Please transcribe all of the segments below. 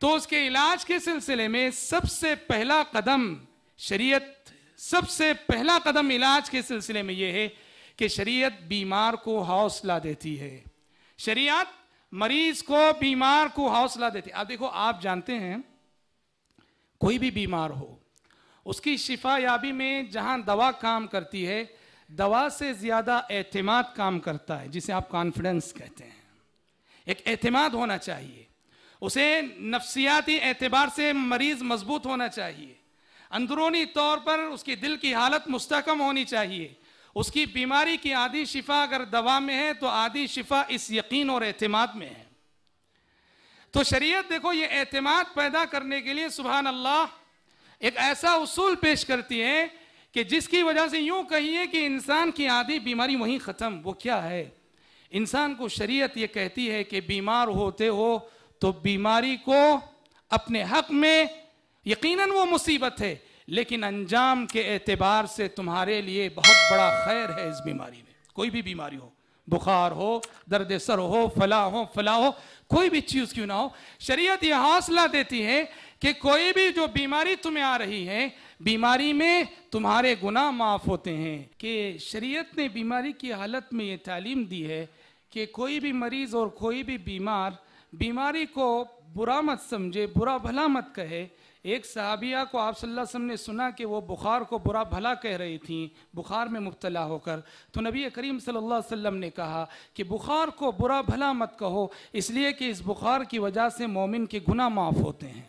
तो उसके इलाज के सिलसिले में सबसे पहला कदम शरीयत सबसे पहला कदम इलाज के सिलसिले में यह है कि शरीयत बीमार को हौसला देती है शरीयत मरीज को बीमार को हौसला देती है आप देखो आप जानते हैं कोई भी बीमार हो उसकी शिफा याबी में जहां दवा काम करती है दवा से ज़्यादा एतमाद काम करता है जिसे आप कॉन्फिडेंस कहते हैं एक एतमाद होना चाहिए उसे नफ्सियाती एतबार से मरीज मजबूत होना चाहिए अंदरूनी तौर पर उसकी दिल की हालत मुस्तकम होनी चाहिए उसकी बीमारी की आधी शिफा अगर दवा में है तो आधी शिफा इस यकीन और अहतमाद में है तो शरीयत देखो ये अहतमाद पैदा करने के लिए सुबह अल्लाह एक ऐसा उसूल पेश करती है कि जिसकी वजह से यूं कहिए कि इंसान की आधी बीमारी वहीं ख़त्म वो क्या है इंसान को शरीयत ये कहती है कि बीमार होते हो तो बीमारी को अपने हक में यकीनन वो मुसीबत है लेकिन अंजाम के एतबार से तुम्हारे लिए बहुत बड़ा खैर है इस बीमारी में कोई भी बीमारी हो बुखार हो दर्द सर हो फला हो फला हो कोई भी चीज़ क्यों ना हो शरीयत यह हौसला देती है कि कोई भी जो बीमारी तुम्हें आ रही है बीमारी में तुम्हारे गुनाह माफ़ होते हैं कि शरीयत ने बीमारी की हालत में ये तालीम दी है कि कोई भी मरीज़ और कोई भी बीमार बीमारी को बुरा मत समझे बुरा भला मत कहे एक सहाबिया को आप सल्लल्लाहु अलैहि वसल्लम ने सुना कि वो बुखार को बुरा भला कह रही थी बुखार में मुबतला होकर तो नबी करीम सल्लल्लाहु अलैहि वसल्लम ने कहा कि बुखार को बुरा भला मत कहो इसलिए कि इस बुखार की वजह से मोमिन के गुना माफ़ होते हैं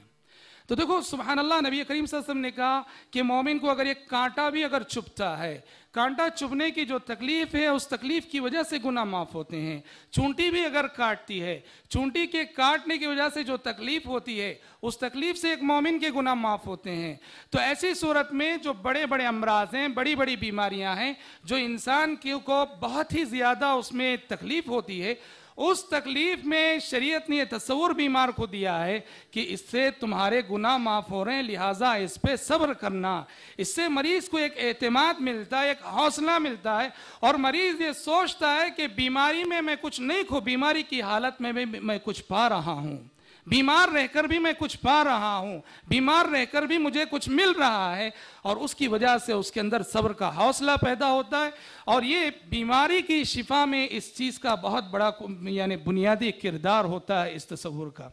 तो देखो सुबहान अल्लाह नबी करीम सल्लम ने कहा कि मोमिन को अगर एक कांटा भी अगर चुभता है कांटा चुभने की जो तकलीफ है उस तकलीफ की वजह से गुना माफ होते हैं चूंटी भी अगर काटती है चूंटी के काटने की वजह से जो तकलीफ होती है उस तकलीफ से एक मोमिन के गुना माफ होते हैं तो ऐसी सूरत में जो बड़े बड़े अमराज हैं बड़ी बड़ी बीमारियां हैं जो इंसान को बहुत ही ज़्यादा उसमें तकलीफ होती है उस तकलीफ में शरीयत ने यह तस्वुर बीमार को दिया है कि इससे तुम्हारे गुना माफ़ हो रहे हैं लिहाजा इस पर सब्र करना इससे मरीज़ को एक एतमाद मिलता है एक हौसला मिलता है और मरीज़ ये सोचता है कि बीमारी में मैं कुछ नहीं खो बीमारी की हालत में भी मैं कुछ पा रहा हूँ बीमार रहकर भी मैं कुछ पा रहा हूँ बीमार रहकर भी मुझे कुछ मिल रहा है और उसकी वजह से उसके अंदर सब्र का हौसला पैदा होता है और ये बीमारी की शिफा में इस चीज़ का बहुत बड़ा यानी बुनियादी किरदार होता है इस तस्वूर का